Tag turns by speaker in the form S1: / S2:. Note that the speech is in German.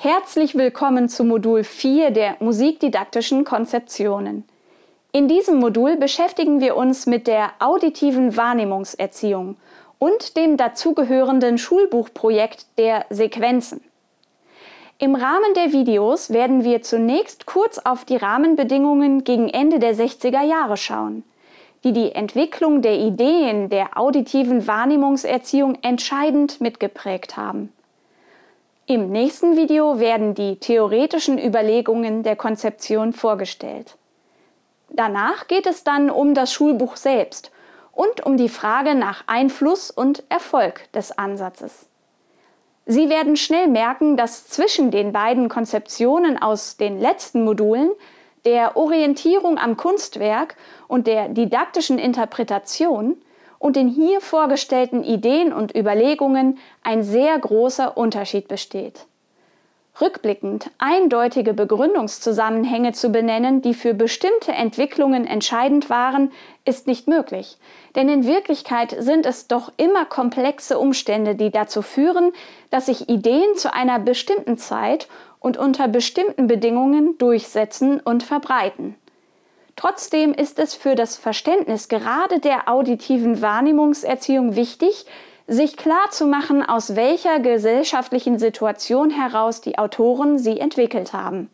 S1: Herzlich willkommen zu Modul 4 der musikdidaktischen Konzeptionen. In diesem Modul beschäftigen wir uns mit der auditiven Wahrnehmungserziehung und dem dazugehörenden Schulbuchprojekt der Sequenzen. Im Rahmen der Videos werden wir zunächst kurz auf die Rahmenbedingungen gegen Ende der 60er Jahre schauen, die die Entwicklung der Ideen der auditiven Wahrnehmungserziehung entscheidend mitgeprägt haben. Im nächsten Video werden die theoretischen Überlegungen der Konzeption vorgestellt. Danach geht es dann um das Schulbuch selbst und um die Frage nach Einfluss und Erfolg des Ansatzes. Sie werden schnell merken, dass zwischen den beiden Konzeptionen aus den letzten Modulen, der Orientierung am Kunstwerk und der didaktischen Interpretation, und den hier vorgestellten Ideen und Überlegungen ein sehr großer Unterschied besteht. Rückblickend eindeutige Begründungszusammenhänge zu benennen, die für bestimmte Entwicklungen entscheidend waren, ist nicht möglich, denn in Wirklichkeit sind es doch immer komplexe Umstände, die dazu führen, dass sich Ideen zu einer bestimmten Zeit und unter bestimmten Bedingungen durchsetzen und verbreiten. Trotzdem ist es für das Verständnis gerade der auditiven Wahrnehmungserziehung wichtig, sich klar zu machen, aus welcher gesellschaftlichen Situation heraus die Autoren sie entwickelt haben.